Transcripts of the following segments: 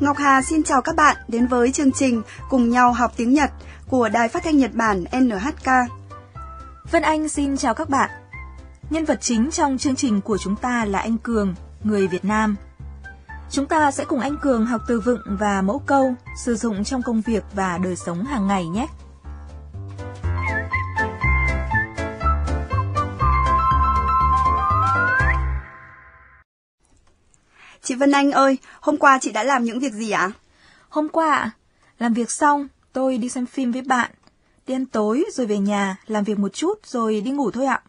Ngọc Hà xin chào các bạn đến với chương trình Cùng nhau học tiếng Nhật của Đài Phát thanh Nhật Bản NHK. Vân Anh xin chào các bạn. Nhân vật chính trong chương trình của chúng ta là anh Cường, người Việt Nam. Chúng ta sẽ cùng anh Cường học từ vựng và mẫu câu sử dụng trong công việc và đời sống hàng ngày nhé. Vân Anh ơi, hôm qua chị đã làm những việc gì ạ? À? Hôm qua làm việc xong, tôi đi xem phim với bạn. Đi tối rồi về nhà, làm việc một chút rồi đi ngủ thôi ạ.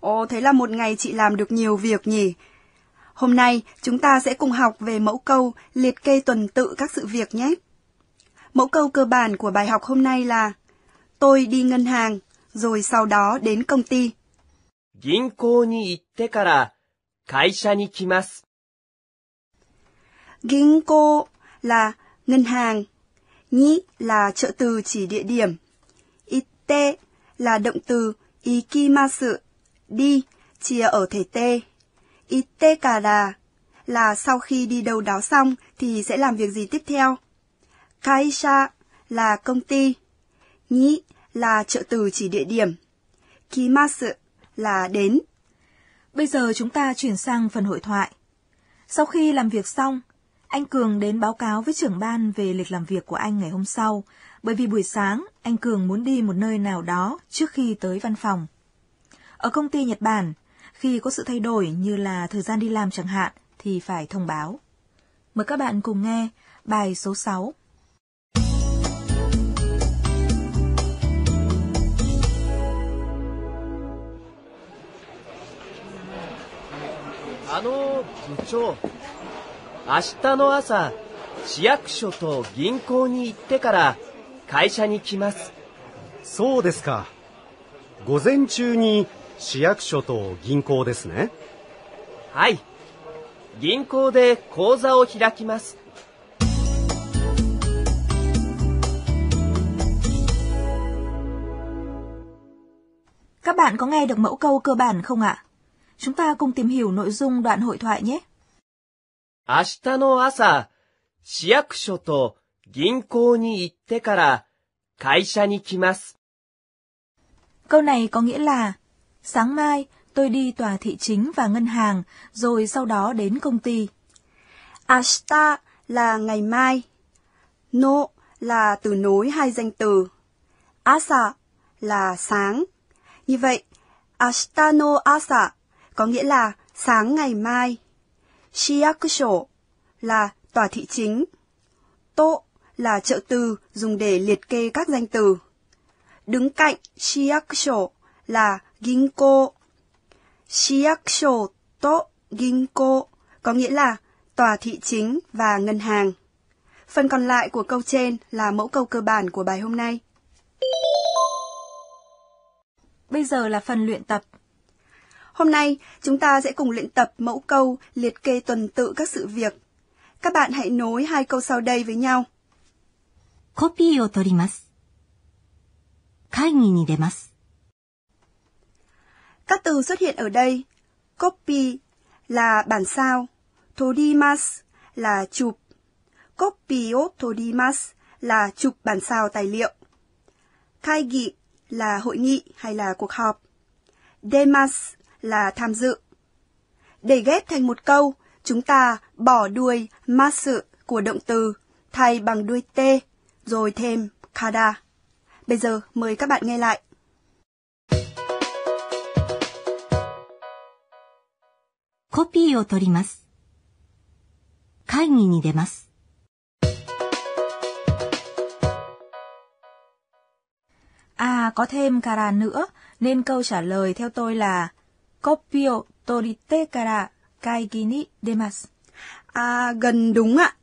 Ồ, thế là một ngày chị làm được nhiều việc nhỉ? Hôm nay chúng ta sẽ cùng học về mẫu câu liệt kê tuần tự các sự việc nhé. Mẫu câu cơ bản của bài học hôm nay là Tôi đi ngân hàng, rồi sau đó đến công ty. 銀行に行ってから会社に来ます。Ginko là ngân hàng, Nhi là trợ từ chỉ địa điểm, Ite là động từ Ikimasu, đi, chia ở thể T. Ite kara là sau khi đi đâu đó xong thì sẽ làm việc gì tiếp theo. Kaisha là công ty, Nhi là trợ từ chỉ địa điểm, Kimasu là đến. Bây giờ chúng ta chuyển sang phần hội thoại. Sau khi làm việc xong, anh Cường đến báo cáo với trưởng ban về lịch làm việc của anh ngày hôm sau, bởi vì buổi sáng anh Cường muốn đi một nơi nào đó trước khi tới văn phòng. Ở công ty Nhật Bản, khi có sự thay đổi như là thời gian đi làm chẳng hạn thì phải thông báo. Mời các bạn cùng nghe bài số 6. Ano, 部長。明日の朝市役所と銀行に行ってから会社に来ますそうですか午前中に市役所と銀行ですねはい銀行で口座を開きます Các bạn có nghe được mẫu câu cơ bản không ạ? Chúng ta cùng tìm hiểu nội dung đoạn hội thoại nhé. 明日の朝、市役所と銀行に行ってから会社に来ます。Câu này có nghĩa là sáng mai tôi đi tòa thị chính và ngân hàng rồi sau đó đến công ty. Ashita là ngày mai. No là từ nối hai danh từ. Asa là sáng. Như vậy, Ashita no asa có nghĩa là sáng ngày mai shiakusho là tòa thị chính. To là trợ từ dùng để liệt kê các danh từ. Đứng cạnh shiakusho là ginko. Shiakusho to ginko có nghĩa là tòa thị chính và ngân hàng. Phần còn lại của câu trên là mẫu câu cơ bản của bài hôm nay. Bây giờ là phần luyện tập Hôm nay, chúng ta sẽ cùng luyện tập mẫu câu liệt kê tuần tự các sự việc. Các bạn hãy nối hai câu sau đây với nhau. Copy Các từ xuất hiện ở đây, copy là bản sao, torimas là chụp, copy o torimas là chụp bản sao tài liệu, kaigi là hội nghị hay là cuộc họp, demas là tham dự. Để ghép thành một câu, chúng ta bỏ đuôi ma sự của động từ thay bằng đuôi t, rồi thêm kada. Bây giờ mời các bạn nghe lại. Copy を取ります。会議に出ます。À, có thêm Kara nữa, nên câu trả lời theo tôi là コピを取り手から会議に出ます。À, gần đúng ạ.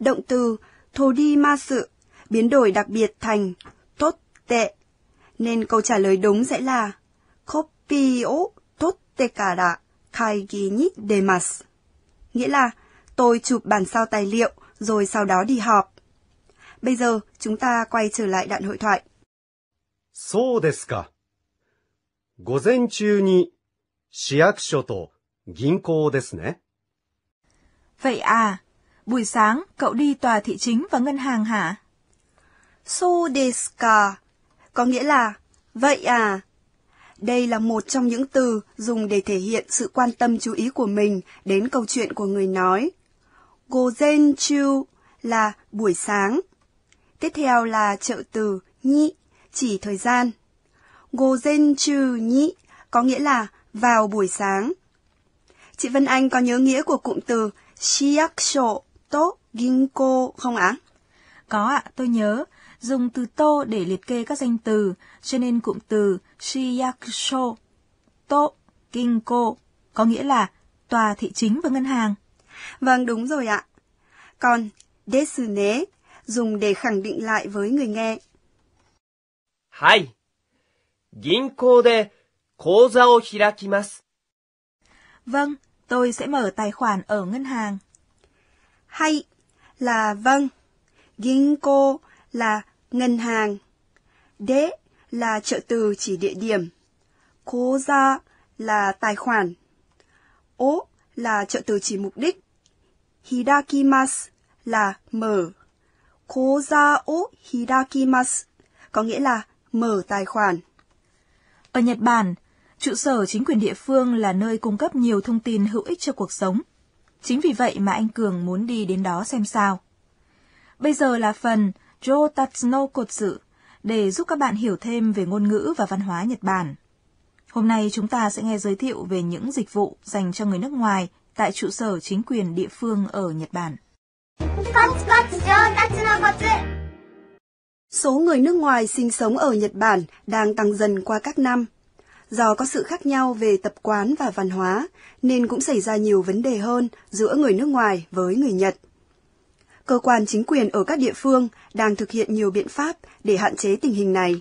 Động từ đi ma sự biến đổi đặc biệt thành tốt tệ. Nên câu trả lời đúng sẽ là copy o tốt tệ Nghĩa là tôi chụp bản sao tài liệu rồi sau đó đi họp. Bây giờ chúng ta quay trở lại đoạn hội thoại. そうですか。午前中に市役所と銀行ですね。Vậy à, buổi sáng cậu đi tòa thị chính và ngân hàng hả? So có nghĩa là vậy à. Đây là một trong những từ dùng để thể hiện sự quan tâm chú ý của mình đến câu chuyện của người nói. Gozenchu là buổi sáng. Tiếp theo là trợ từ nhị chỉ thời gian. Go Zen Chu có nghĩa là vào buổi sáng. Chị Vân Anh có nhớ nghĩa của cụm từ Shiaksho to Ginko không ạ? À? Có ạ, à, tôi nhớ. Dùng từ to để liệt kê các danh từ, cho nên cụm từ Shiaksho to Ginko có nghĩa là tòa thị chính và ngân hàng. Vâng, đúng rồi ạ. Còn desu ne dùng để khẳng định lại với người nghe. Hai 銀行で口座を開きます。Vâng, tôi sẽ mở tài khoản ở ngân hàng. Hay là vâng. Ginko là ngân hàng. để là trợ từ chỉ địa điểm. Cố ra là tài khoản. Ố là trợ từ chỉ mục đích. hidakimas là mở. Cố ra ố hidakimas có nghĩa là mở tài khoản. Ở Nhật Bản, trụ sở chính quyền địa phương là nơi cung cấp nhiều thông tin hữu ích cho cuộc sống. Chính vì vậy mà anh Cường muốn đi đến đó xem sao. Bây giờ là phần Jo Tatsuno Kotsu để giúp các bạn hiểu thêm về ngôn ngữ và văn hóa Nhật Bản. Hôm nay chúng ta sẽ nghe giới thiệu về những dịch vụ dành cho người nước ngoài tại trụ sở chính quyền địa phương ở Nhật Bản. Kotsu Kotsu Jo Tatsuno Kotsu Số người nước ngoài sinh sống ở Nhật Bản đang tăng dần qua các năm. Do có sự khác nhau về tập quán và văn hóa, nên cũng xảy ra nhiều vấn đề hơn giữa người nước ngoài với người Nhật. Cơ quan chính quyền ở các địa phương đang thực hiện nhiều biện pháp để hạn chế tình hình này.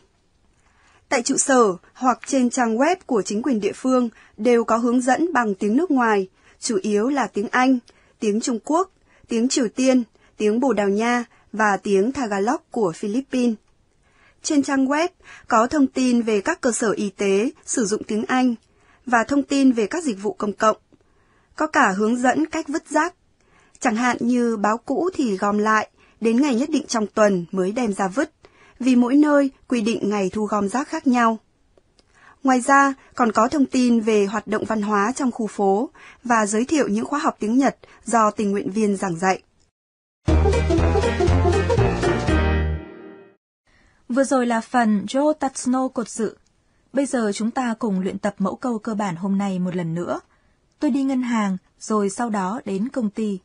Tại trụ sở hoặc trên trang web của chính quyền địa phương đều có hướng dẫn bằng tiếng nước ngoài, chủ yếu là tiếng Anh, tiếng Trung Quốc, tiếng Triều Tiên, tiếng Bồ Đào Nha và tiếng Tagalog của Philippines. Trên trang web có thông tin về các cơ sở y tế sử dụng tiếng Anh và thông tin về các dịch vụ công cộng. Có cả hướng dẫn cách vứt rác, chẳng hạn như báo cũ thì gom lại, đến ngày nhất định trong tuần mới đem ra vứt, vì mỗi nơi quy định ngày thu gom rác khác nhau. Ngoài ra, còn có thông tin về hoạt động văn hóa trong khu phố và giới thiệu những khóa học tiếng Nhật do tình nguyện viên giảng dạy. Vừa rồi là phần Joe Tatsuno cột sự. Bây giờ chúng ta cùng luyện tập mẫu câu cơ bản hôm nay một lần nữa. Tôi đi ngân hàng, rồi sau đó đến công ty.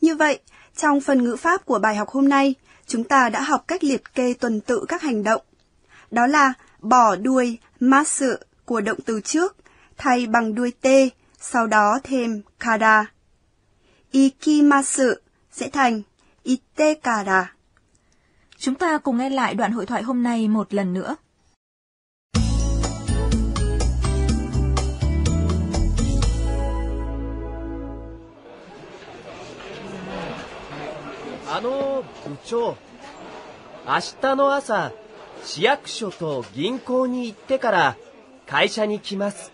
Như vậy, trong phần ngữ pháp của bài học hôm nay, chúng ta đã học cách liệt kê tuần tự các hành động đó là bỏ đuôi masu của động từ trước thay bằng đuôi t, sau đó thêm kada. Ikimasu sẽ thành ite kara Chúng ta cùng nghe lại đoạn hội thoại hôm nay một lần nữa. あの部長明日の朝市役所と銀行に行ってから会社に来ます。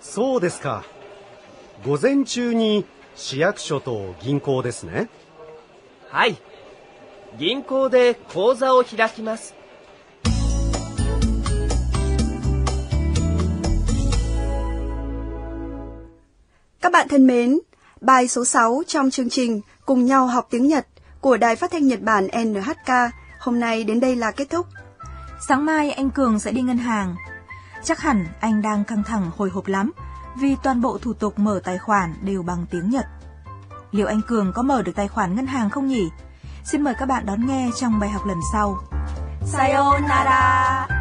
そうですか。午前中に市役所と銀行ですね。はい。銀行で口座を開きます。Các bạn thân mến, bài số 6 trong chương trình Cùng nhau học tiếng Nhật của Đài Phát thanh Nhật Bản NHK Hôm nay đến đây là kết thúc. Sáng mai anh Cường sẽ đi ngân hàng. Chắc hẳn anh đang căng thẳng hồi hộp lắm vì toàn bộ thủ tục mở tài khoản đều bằng tiếng Nhật. Liệu anh Cường có mở được tài khoản ngân hàng không nhỉ? Xin mời các bạn đón nghe trong bài học lần sau. Sayonara!